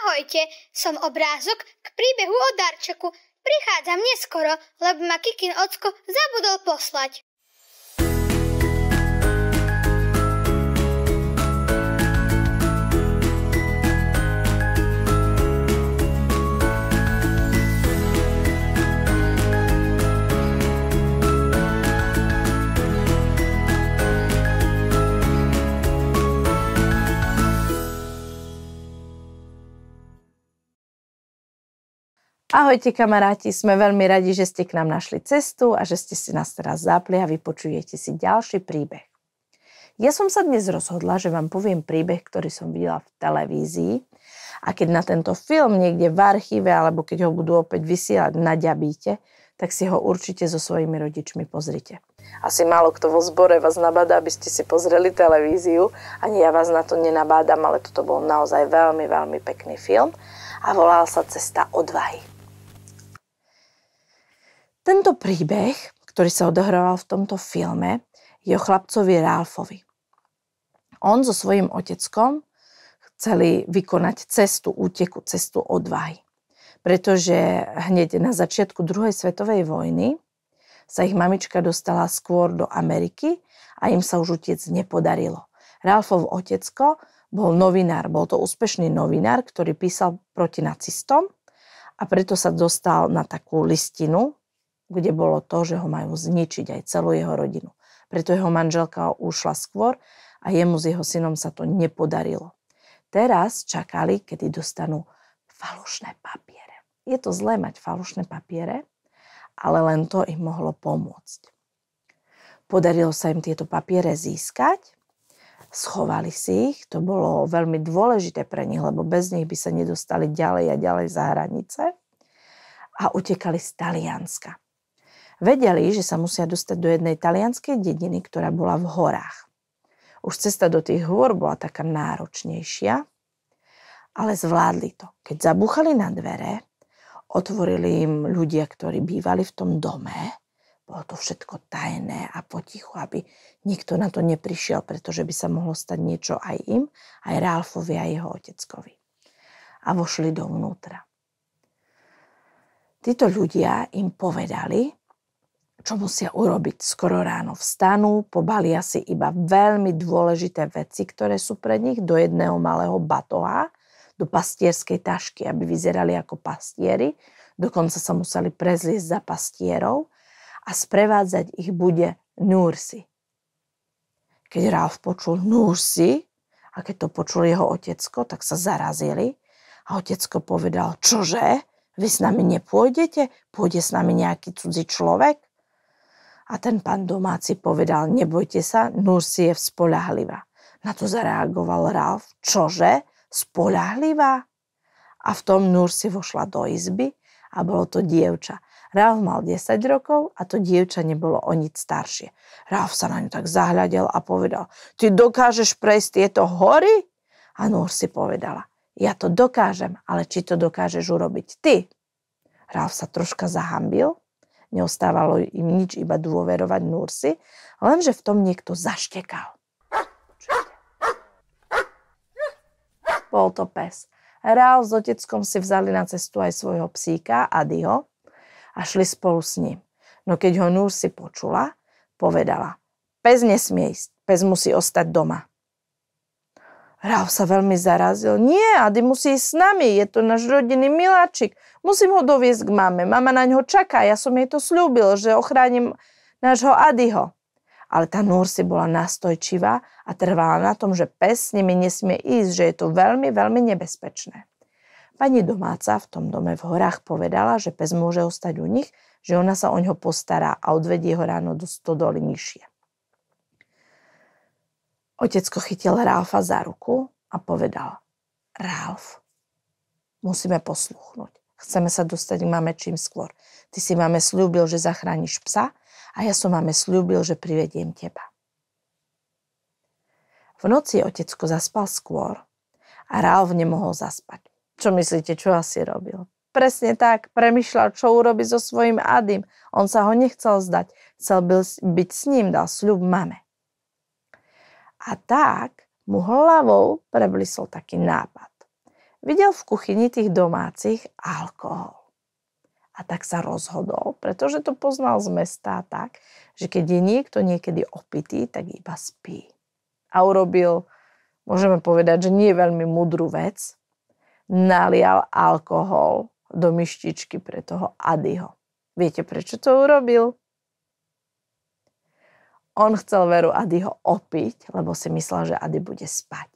Ahojte, som obrázok k príbehu o darčeku. Prichádzam neskoro, lebo ma Kikin ocko zabudol poslať. Ahojte kamaráti, sme veľmi radi, že ste k nám našli cestu a že ste si nás teraz zapli a vypočujete si ďalší príbeh. Ja som sa dnes rozhodla, že vám poviem príbeh, ktorý som videla v televízii a keď na tento film niekde v archíve alebo keď ho budú opäť vysielať na ďabíte, tak si ho určite so svojimi rodičmi pozrite. Asi málo kto vo zbore vás nabáda, aby ste si pozreli televíziu. Ani ja vás na to nenabádam, ale toto bol naozaj veľmi, veľmi pekný film a volal sa Cesta odvahy. Tento príbeh, ktorý sa odohroval v tomto filme, je o chlapcovi Ralfovi. On so svojím oteckom chceli vykonať cestu úteku, cestu odvahy. Pretože hneď na začiatku druhej svetovej vojny sa ich mamička dostala skôr do Ameriky a im sa už utiec nepodarilo. Ralfov otecko bol novinár, bol to úspešný novinár, ktorý písal proti nacistom a preto sa dostal na takú listinu kde bolo to, že ho majú zničiť aj celú jeho rodinu. Preto jeho manželka ušla skôr a jemu s jeho synom sa to nepodarilo. Teraz čakali, kedy dostanú falošné papiere. Je to zlé mať falošné papiere, ale len to im mohlo pomôcť. Podarilo sa im tieto papiere získať, schovali si ich, to bolo veľmi dôležité pre nich, lebo bez nich by sa nedostali ďalej a ďalej za hranice a utekali z Talianska. Vedeli, že sa musia dostať do jednej talianskej dediny, ktorá bola v horách. Už cesta do tých hôr bola taká náročnejšia, ale zvládli to. Keď zabúchali na dvere, otvorili im ľudia, ktorí bývali v tom dome. Bolo to všetko tajné a potichu, aby nikto na to neprišiel, pretože by sa mohlo stať niečo aj im, aj Ralfovi a jeho oteckovi. A vošli dovnútra. Títo ľudia im povedali, čo musia urobiť. Skoro ráno vstanú, pobalia si iba veľmi dôležité veci, ktoré sú pre nich do jedného malého batoha, do pastierskej tašky, aby vyzerali ako pastieri. Dokonca sa museli prezliesť za pastierov a sprevádzať ich bude Nursi. Keď Ralf počul Nursi a keď to počul jeho otecko, tak sa zarazili a otecko povedal, čože, vy s nami nepôjdete? Pôjde s nami nejaký cudzí človek? A ten pán domáci povedal, nebojte sa, Nursi je spolahlivá. Na to zareagoval Ralf, čože? Spolahlivá? A v tom Nursi vošla do izby a bolo to dievča. Ralf mal 10 rokov a to dievča nebolo o nič staršie. Ralf sa na ňu tak zahľadil a povedal, ty dokážeš prejsť tieto hory? A Nursi povedala, ja to dokážem, ale či to dokážeš urobiť ty? Ralf sa troška zahambil Neostávalo im nič, iba dôverovať Nursi, lenže v tom niekto zaštekal. Bol to pes. Rál s oteckom si vzali na cestu aj svojho psíka, Adiho, a šli spolu s ním. No keď ho Nursi počula, povedala, pes nesmie ísť, pes musí ostať doma. Rav sa veľmi zarazil. Nie, Ady musí ísť s nami, je to náš rodinný miláčik. Musím ho doviesť k mame. Mama na ňo čaká, ja som jej to slúbil, že ochránim nášho Adyho. Ale tá Nursi bola nastojčivá a trvala na tom, že pes s nimi nesmie ísť, že je to veľmi, veľmi nebezpečné. Pani domáca v tom dome v horách povedala, že pes môže ostať u nich, že ona sa o ňo postará a odvedie ho ráno do stodoly nižšie. Otecko chytil Ralfa za ruku a povedal, Ralf, musíme posluchnúť. Chceme sa dostať k mame čím skôr. Ty si máme slúbil, že zachrániš psa a ja som máme slúbil, že privediem teba. V noci otecko zaspal skôr a Ralf nemohol zaspať. Čo myslíte, čo asi robil? Presne tak, premyšľal, čo urobi so svojím Adym. On sa ho nechcel zdať. Chcel byť s ním, dal sľub mame. A tak mu hlavou preblisol taký nápad. Videl v kuchyni tých domácich alkohol. A tak sa rozhodol, pretože to poznal z mesta tak, že keď je niekto niekedy opitý, tak iba spí. A urobil, môžeme povedať, že nie veľmi mudrú vec. Nalial alkohol do myštičky pre toho Adyho. Viete, prečo to urobil? On chcel veru ho opiť, lebo si myslel, že Ady bude spať.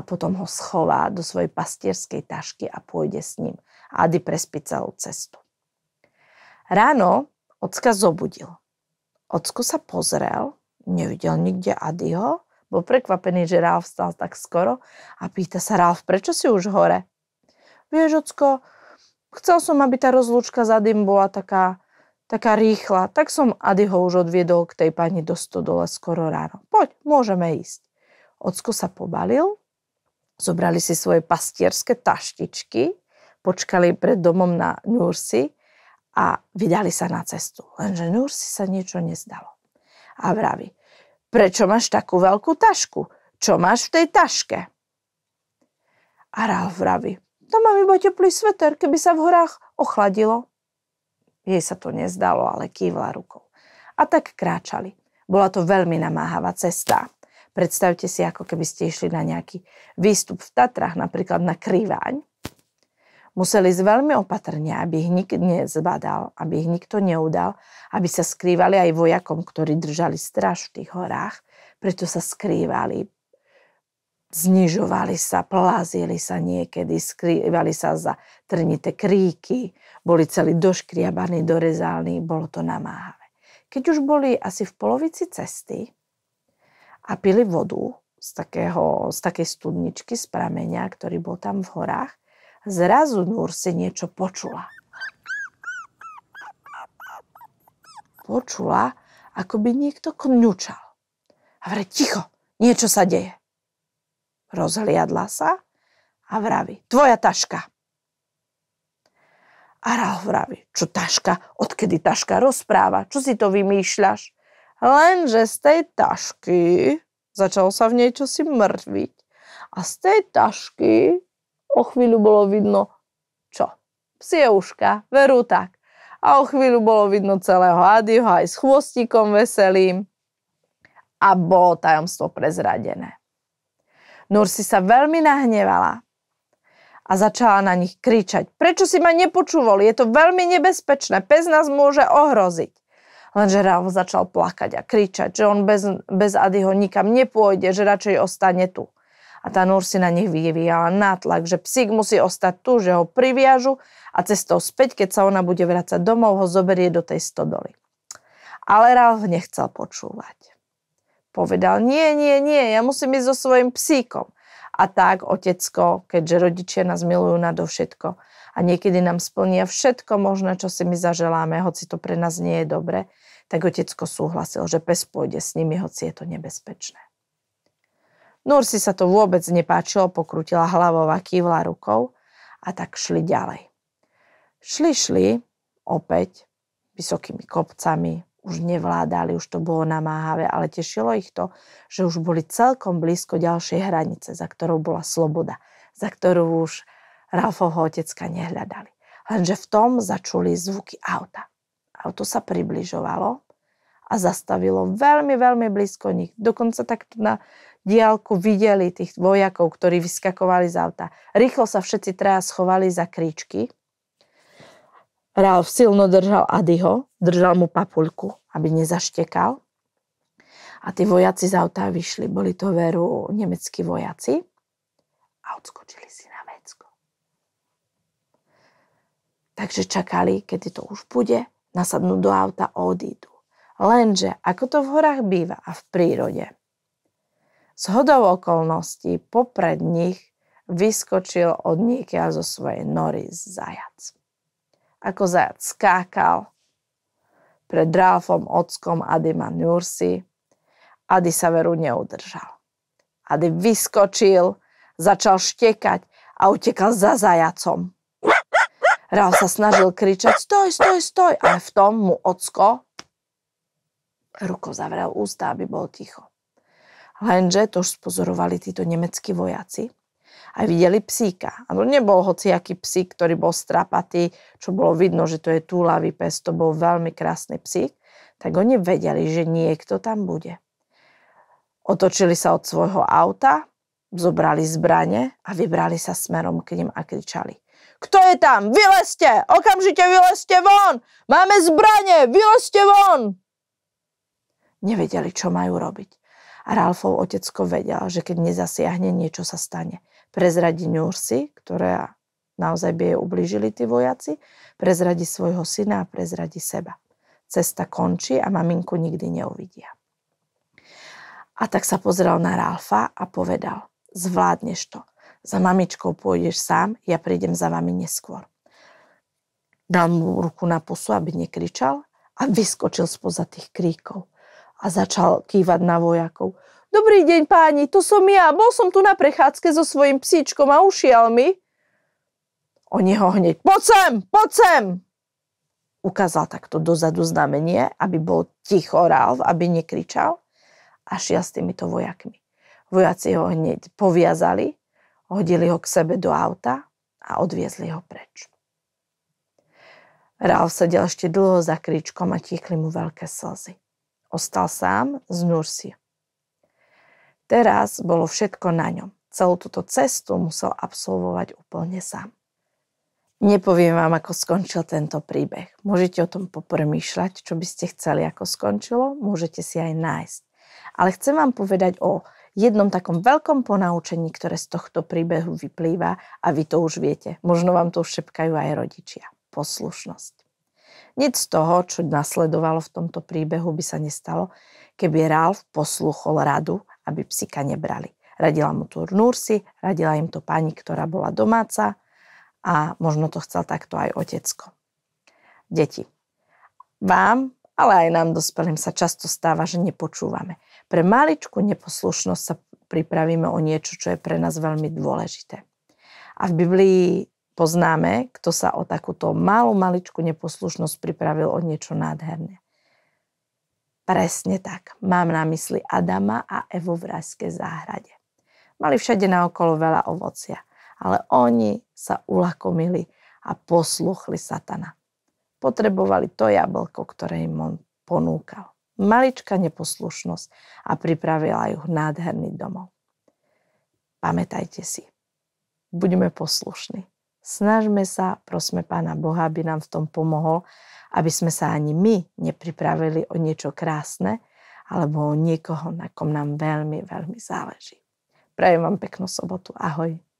A potom ho schová do svojej pastierskej tašky a pôjde s ním. Ady prespí celú cestu. Ráno Ocka zobudil. Ocko sa pozrel, nevidel nikde Adyho, bol prekvapený, že Ralf vstal tak skoro a pýta sa Ralf, prečo si už hore? Vieš, Ocko, chcel som, aby tá rozlúčka za dym bola taká taká rýchla, tak som ho už odviedol k tej pani do stodole skoro ráno. Poď, môžeme ísť. Ocko sa pobalil, zobrali si svoje pastierské taštičky, počkali pred domom na Nursi a vydali sa na cestu. Lenže Nursi sa niečo nezdalo. A vraví, prečo máš takú veľkú tašku? Čo máš v tej taške? A Ralf vraví, to mám iba teplý sveter, keby sa v horách ochladilo. Jej sa to nezdalo, ale kývla rukou. A tak kráčali. Bola to veľmi namáhavá cesta. Predstavte si, ako keby ste išli na nejaký výstup v Tatrach, napríklad na Kryváň. Museli ísť veľmi opatrne, aby ich nikto nezbadal, aby ich nikto neudal, aby sa skrývali aj vojakom, ktorí držali straž v tých horách. Preto sa skrývali znižovali sa, plázili sa niekedy, skrývali sa za trnité kríky, boli celí doškriabaní, dorezaní, bolo to namáhavé. Keď už boli asi v polovici cesty a pili vodu z, takého, z takej studničky, z prameňa, ktorý bol tam v horách, zrazu Núr si niečo počula. Počula, ako by niekto kňučal. A vre, ticho, niečo sa deje. Rozhliadla sa a vraví, tvoja taška. A Ralf vraví, čo taška, odkedy taška rozpráva, čo si to vymýšľaš? Lenže z tej tašky začal sa v nej čosi mŕtviť. A z tej tašky o chvíľu bolo vidno, čo? Psie uška, veru tak. A o chvíľu bolo vidno celého Adiho aj s chvostíkom veselým. A bolo tajomstvo prezradené. Nursi sa veľmi nahnevala a začala na nich kričať. Prečo si ma nepočúval? Je to veľmi nebezpečné. Pes nás môže ohroziť. Lenže Ralf začal plakať a kričať, že on bez, bez Adyho nikam nepôjde, že radšej ostane tu. A tá Nursi na nich vyvíjala nátlak, že psík musí ostať tu, že ho priviažu a cestou späť, keď sa ona bude vrácať domov, ho zoberie do tej stodoly. Ale Ralf nechcel počúvať povedal, nie, nie, nie, ja musím ísť so svojím psíkom. A tak otecko, keďže rodičia nás milujú nadovšetko a niekedy nám splnia všetko možné, čo si my zaželáme, hoci to pre nás nie je dobre, tak otecko súhlasil, že pes pôjde s nimi, hoci je to nebezpečné. si sa to vôbec nepáčilo, pokrutila hlavou a kývla rukou a tak šli ďalej. Šli, šli, opäť, vysokými kopcami, už nevládali, už to bolo namáhavé, ale tešilo ich to, že už boli celkom blízko ďalšej hranice, za ktorou bola sloboda, za ktorú už Ralfovho otecka nehľadali. Lenže v tom začuli zvuky auta. Auto sa približovalo a zastavilo veľmi, veľmi blízko nich. Dokonca tak na diálku videli tých vojakov, ktorí vyskakovali z auta. Rýchlo sa všetci traja schovali za kríčky, Ralf silno držal Adyho, držal mu papuľku, aby nezaštekal. A tí vojaci z auta vyšli, boli to veru nemeckí vojaci a odskočili si na vecko. Takže čakali, kedy to už bude, nasadnú do auta a odídu. Lenže, ako to v horách býva a v prírode, z hodov okolností popred nich vyskočil od niekiaľ zo svojej nory zajac ako zajac skákal pred Ralfom Ockom Adima Nursi. Ady sa veru neudržal. Ady vyskočil, začal štekať a utekal za zajacom. Ralf sa snažil kričať stoj, stoj, stoj, ale v tom mu Ocko ruko zavrel ústa, aby bol ticho. Lenže to už spozorovali títo nemeckí vojaci – a videli psíka. A to nebol hociaký psík, ktorý bol strapatý, čo bolo vidno, že to je túlavý pes, to bol veľmi krásny psík, tak oni vedeli, že niekto tam bude. Otočili sa od svojho auta, zobrali zbranie a vybrali sa smerom k ním a kričali. Kto je tam? Vylezte! Okamžite vylezte von! Máme zbranie! Vylezte von! Nevedeli, čo majú robiť. A Ralfov otecko vedel, že keď nezasiahne, niečo sa stane prezradí Ňursi, ktoré naozaj by jej ublížili tí vojaci, prezradí svojho syna a prezradí seba. Cesta končí a maminku nikdy neuvidia. A tak sa pozrel na Ralfa a povedal, zvládneš to. Za mamičkou pôjdeš sám, ja prídem za vami neskôr. Dal mu ruku na pusu, aby nekričal a vyskočil spoza tých kríkov a začal kývať na vojakov. Dobrý deň páni, tu som ja, bol som tu na prechádzke so svojím psíčkom a ušiel mi. Oni ho hneď, poď sem, poď sem! Ukázal takto dozadu znamenie, aby bol ticho Ralf, aby nekričal a šiel s týmito vojakmi. Vojaci ho hneď poviazali, hodili ho k sebe do auta a odviezli ho preč. Ralf sedel ešte dlho za kričkom a tiekli mu veľké slzy. Ostal sám z Nursia. Teraz bolo všetko na ňom. Celú túto cestu musel absolvovať úplne sám. Nepoviem vám, ako skončil tento príbeh. Môžete o tom popremýšľať, čo by ste chceli, ako skončilo. Môžete si aj nájsť. Ale chcem vám povedať o jednom takom veľkom ponaučení, ktoré z tohto príbehu vyplýva a vy to už viete. Možno vám to už šepkajú aj rodičia. Poslušnosť. Nic z toho, čo nasledovalo v tomto príbehu, by sa nestalo, keby Ralf posluchol radu aby psika nebrali. Radila mu tu Nursi, radila im to pani, ktorá bola domáca a možno to chcel takto aj otecko. Deti, vám, ale aj nám dospelým sa často stáva, že nepočúvame. Pre maličku neposlušnosť sa pripravíme o niečo, čo je pre nás veľmi dôležité. A v Biblii poznáme, kto sa o takúto malú maličku neposlušnosť pripravil o niečo nádherné. Presne tak. Mám na mysli Adama a Evu v rajskej záhrade. Mali všade naokolo veľa ovocia, ale oni sa ulakomili a posluchli satana. Potrebovali to jablko, ktoré im on ponúkal. malička neposlušnosť a pripravila ju nádherný domov. Pamätajte si, buďme poslušní. Snažme sa, prosme Pána Boha, aby nám v tom pomohol, aby sme sa ani my nepripravili o niečo krásne, alebo o niekoho, na kom nám veľmi, veľmi záleží. Prajem vám peknú sobotu. Ahoj.